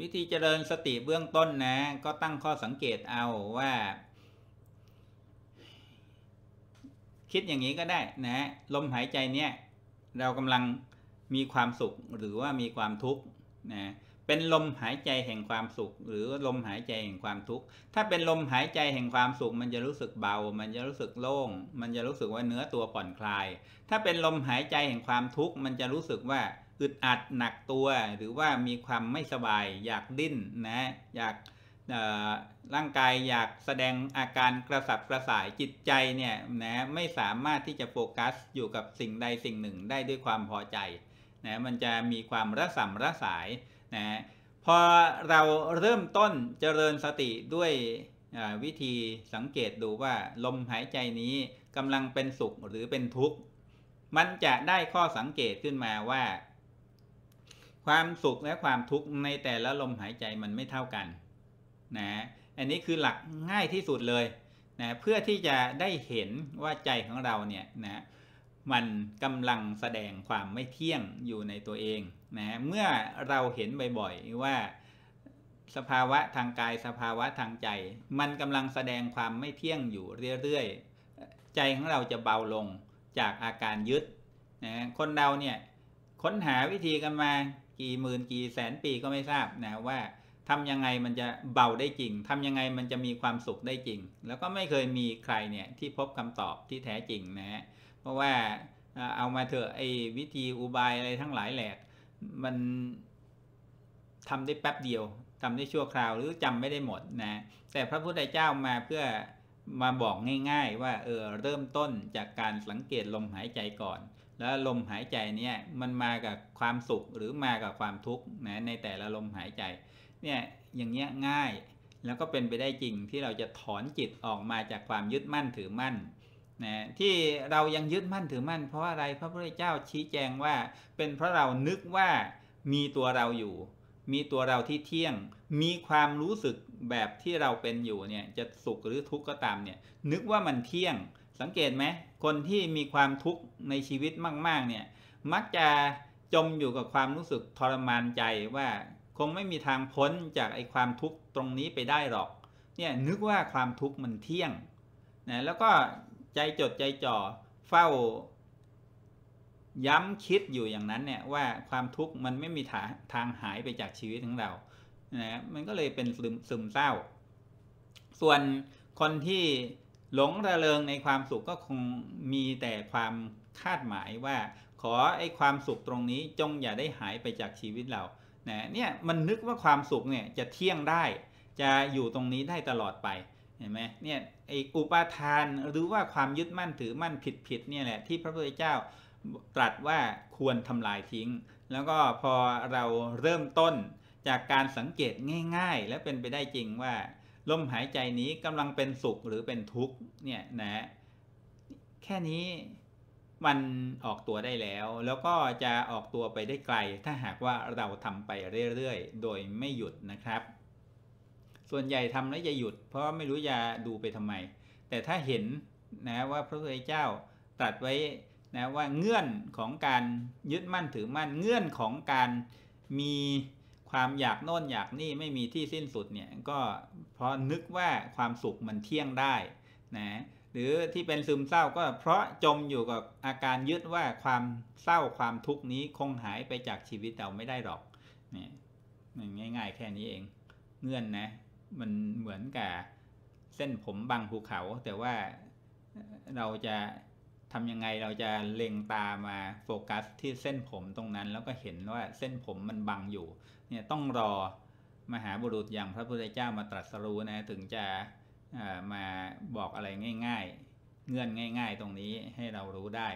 วิธีเจริญสติเบื้องต้นนะ ก็ตั้งข้อสังเกตเอาว่า คิดอย่างนี้ก็ได้นะลมหายใจเนี่ยเรากำลังมีความสุขหรือว่ามีความทุกข์นะเป็นลมหายใจแห่งความสุข หรือลมหายใจแห่งความทุกข์ถ้าเป็นลมหายใจแห่งความสุข มันจะรู้สึกเบา มันจะรู้สึกโล่ง มันจะรู้สึกว่าเนื้อตัวผ่อนคลาย ถ้าเป็นลมหายใจแห่งความทุกข์มันจะรู้สึกว่าอึดอัดหนักตัวหรือว่ามีความไม่สบายอยากดิ้นนะอยากร่างกายอยากแสดงอาการกระสับกระส่ายจิตใจเนี่ยนะไม่สามารถที่จะโฟกัสอยู่กับสิ่งใดสิ่งหนึ่งได้ด้วยความพอใจนะมันจะมีความระสำระสายนะพอเราเริ่มต้นเจริญสติด้วยวิธีสังเกตดูว่า ลมหายใจนี้กำลังเป็นสุขหรือเป็นทุกข์ มันจะได้ข้อสังเกตขึ้นมาว่าความสุขและความทุกข์ในแต่ละลมหายใจมันไม่เท่ากันนะอันนี้คือหลักง่ายที่สุดเลย นะ เพื่อที่จะได้เห็นว่าใจของเราเนี่ยนะมันกำลังแสดงความไม่เที่ยงอยู่ในตัวเองนะเมื่อเราเห็นบ่อยๆว่าสภาวะทางกายสภาวะทางใจ มันกำลังแสดงความไม่เที่ยงอยู่เรื่อยๆ ใจของเราจะเบาลงจากอาการยึด นะคนเราเนี่ยค้นหาวิธีกันมากี่หมื่นกี่แสนปีก็ไม่ทราบนะว่าทำยังไงมันจะเบาได้จริงทำยังไงมันจะมีความสุขได้จริง แล้วก็ไม่เคยมีใครเนี่ยที่พบคำตอบที่แท้จริงนะะเพราะว่าเอามาเถอะไอ้วิธีอุบายอะไรทั้งหลายแหลกมันทำได้แป๊บเดียวทำได้ชั่วคราวหรือจำไม่ได้หมดนะแต่พระพุทธเจ้ามาเพื่อมาบอกง่ายๆ ว่าเออเริ่มต้นจากการสังเกตลมหายใจก่อนแล้วลมหายใจเนี่ยมันมากับความสุขหรือมากับความทุกข์นะในแต่ละลมหายใจเนี่ยอย่างเงี้ยง่ายแล้วก็เป็นไปได้จริงที่เราจะถอนจิตออกมาจากความยึดมั่นถือมั่นนะที่เรายังยึดมั่นถือมั่น เพราะอะไรพระพุทธเจ้าชี้แจงว่า เป็นเพราะเรานึกว่ามีตัวเราอยู่ มีตัวเราที่เที่ยง มีความรู้สึกแบบที่เราเป็นอยู่เนี่ยจะสุขหรือทุกข์ก็ตามเนี่ยนึกว่ามันเที่ยงสังเกตไหมคนที่มีความทุกข์ในชีวิตมาก ๆเนี่ยมักจะจมอยู่กับความรู้สึกทรมานใจว่าคงไม่มีทางพ้นจากไอ้ความทุกข์ตรงนี้ไปได้หรอกเนี่ยนึกว่าความทุกข์มันเที่ยงนะแล้วก็ใจจดใจจ่อ เฝ้าย้ำคิดอยู่อย่างนั้นเนี่ยว่าความทุกข์มันไม่มีทางทางหายไปจากชีวิตของเรานะมันก็เลยเป็นซึมซึมเศร้า ส่วนคนที่หลงระเริงในความสุขก็คงมีแต่ความคาดหมายว่า ขอไอ้ความสุขตรงนี้จงอย่าได้หายไปจากชีวิตเรานะเนี่ยมันนึกว่าความสุขเนี่ยจะเที่ยงได้ จะอยู่ตรงนี้ได้ตลอดไปเห็นไหมเนี่ยไอ้อุปาทานหรือว่าความยึดมั่นถือมั่นผิดผิดเนี่ยแหละที่พระพุทธเจ้าตรัสว่าควรทำลายทิ้ง แล้วก็พอเราเริ่มต้นจากการสังเกตง่าย ๆ และเป็นไปได้จริงว่าลมหายใจนี้กำลังเป็นสุขหรือเป็นทุกข์เนี่ยนะแค่นี้มันออกตัวได้แล้ว แล้วก็จะออกตัวไปได้ไกล ถ้าหากว่าเราทำไปเรื่อยๆ โดยไม่หยุดนะครับ ส่วนใหญ่ทำแล้วจะหยุด เพราะไม่รู้จะดูไปทำไม แต่ถ้าเห็นนะว่าพระพุทธเจ้าตรัสไว้นะว่าเงื่อนของการยึดมั่นถือมั่น เงื่อนของการมีความอยากโน่นอยากนี่ไม่มีที่สิ้นสุดเนี่ยก็เพราะนึกว่าความสุขมันเที่ยงได้นะหรือที่เป็นซึมเศร้าก็เพราะจมอยู่กับอาการยึดว่าความเศร้าความทุกข์นี้คงหายไปจากชีวิตเราไม่ได้หรอกเนี่ยง่าย ๆแค่นี้เองเงื่อนนะมันเหมือนกับเส้นผมบางภูเขา แต่ว่าเราจะทำยังไงเราจะเล็งตามาโฟกัสที่เส้นผมตรงนั้น แล้วก็เห็นว่าเส้นผมมันบังอยู่เนี่ยต้องรอมหาบุรุษอย่างพระพุทธเจ้ามาตรัสรู้นะ ถึงจะมาบอกอะไรง่าย ๆ เงื่อนง่าย ๆ ตรงนี้ให้เรารู้ได้